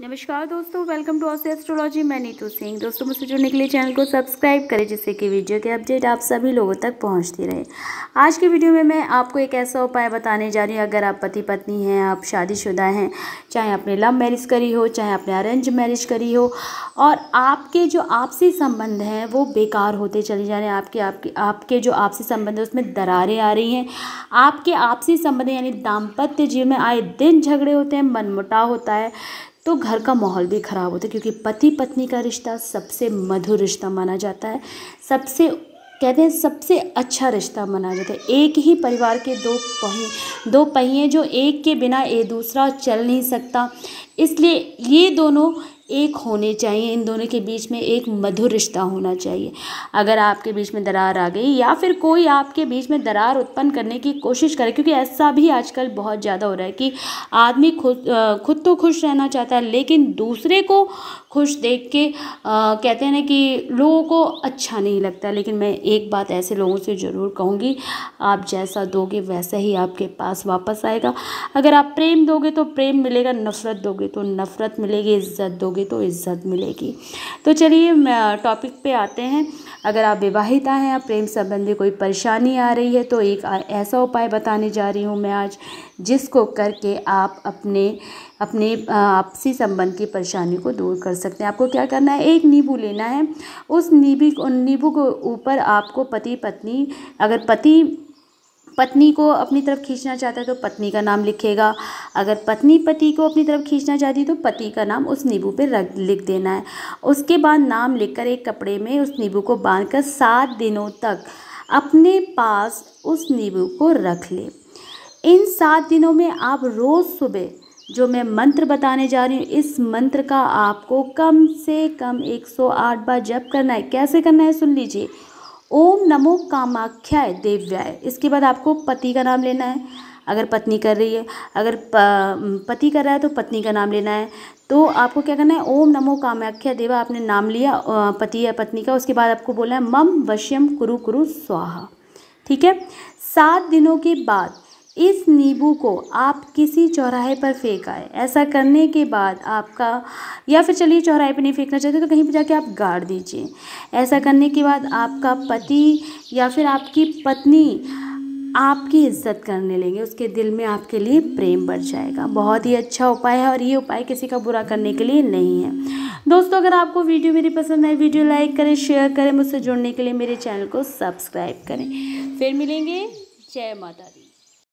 नमस्कार दोस्तों welcome to ऑस astrology मैं नीतू सिंह दोस्तों मुझसे जुड़ने के लिए चैनल को सब्सक्राइब करें जिससे कि वीडियो के अपडेट आप सभी लोगों तक पहुंचती रहे आज की वीडियो में मैं आपको एक ऐसा उपाय बताने जा रही हूँ अगर आप पति पत्नी हैं आप शादीशुदा हैं चाहे आपने लव मैरिज करी हो चाहे आपने अरेंज मैरिज करी हो और आपके जो आपसी संबंध हैं वो बेकार होते चले जा रहे हैं आपके आपके आपके जो आपसी संबंध है उसमें दरारें आ रही हैं आपके आपसी संबंध यानी दाम्पत्य जीवन में आए दिन झगड़े होते हैं मनमुटाव होता है तो घर का माहौल भी ख़राब होता है क्योंकि पति पत्नी का रिश्ता सबसे मधुर रिश्ता माना जाता है सबसे कहते हैं सबसे अच्छा रिश्ता माना जाता है एक ही परिवार के दो पहिए दो पहिए जो एक के बिना एक दूसरा चल नहीं सकता इसलिए ये दोनों एक होने चाहिए इन दोनों के बीच में एक मधुर रिश्ता होना चाहिए अगर आपके बीच में दरार आ गई या फिर कोई आपके बीच में दरार उत्पन्न करने की कोशिश करे क्योंकि ऐसा भी आजकल बहुत ज़्यादा हो रहा है कि आदमी खुद खुद तो खुश रहना चाहता है लेकिन दूसरे को खुश देख के आ, कहते हैं ना कि लोगों को अच्छा नहीं लगता लेकिन मैं एक बात ऐसे लोगों से ज़रूर कहूँगी आप जैसा दोगे वैसा ही आपके पास वापस आएगा अगर आप प्रेम दोगे तो प्रेम मिलेगा नफ़रत दोगे तो नफ़रत मिलेगी इज्जत दोगे करोगे तो इज्जत मिलेगी तो चलिए टॉपिक पे आते हैं अगर आप विवाहिता हैं आप प्रेम संबंधी कोई परेशानी आ रही है तो एक ऐसा उपाय बताने जा रही हूँ मैं आज जिसको करके आप अपने अपने आपसी संबंध की परेशानी को दूर कर सकते हैं आपको क्या करना है एक नींबू लेना है उस नींबी नींबू के ऊपर आपको पति पत्नी अगर पति पत्नी को अपनी तरफ खींचना चाहता है तो पत्नी का नाम लिखेगा अगर पत्नी पति को अपनी तरफ खींचना चाहती है तो पति का नाम उस नींबू पर रख लिख देना है उसके बाद नाम लिखकर एक कपड़े में उस नींबू को बांध कर सात दिनों तक अपने पास उस नींबू को रख ले इन सात दिनों में आप रोज़ सुबह जो मैं मंत्र बताने जा रही हूँ इस मंत्र का आपको कम से कम 108 बार जप करना है कैसे करना है सुन लीजिए ओम नमो कामाख्याय देव्याय इसके बाद आपको पति का नाम लेना है अगर पत्नी कर रही है अगर पति कर रहा है तो पत्नी का नाम लेना है तो आपको क्या करना है ओम नमो कामाख्या देवा आपने नाम लिया पति या पत्नी का उसके बाद आपको बोला है मम वश्यम कुरु कुरु स्वाहा ठीक है सात दिनों के बाद इस नींबू को आप किसी चौराहे पर फेंक आए ऐसा करने के बाद आपका या फिर चलिए चौराहे पर नहीं फेंकना चाहते तो कहीं पर जाके आप गाड़ दीजिए ऐसा करने के बाद आपका पति या फिर आपकी पत्नी आपकी इज्जत करने लेंगे उसके दिल में आपके लिए प्रेम बढ़ जाएगा बहुत ही अच्छा उपाय है और ये उपाय किसी का बुरा करने के लिए नहीं है दोस्तों अगर आपको वीडियो मेरी पसंद आए वीडियो लाइक करें शेयर करें मुझसे जुड़ने के लिए मेरे चैनल को सब्सक्राइब करें फिर मिलेंगे जय माता दी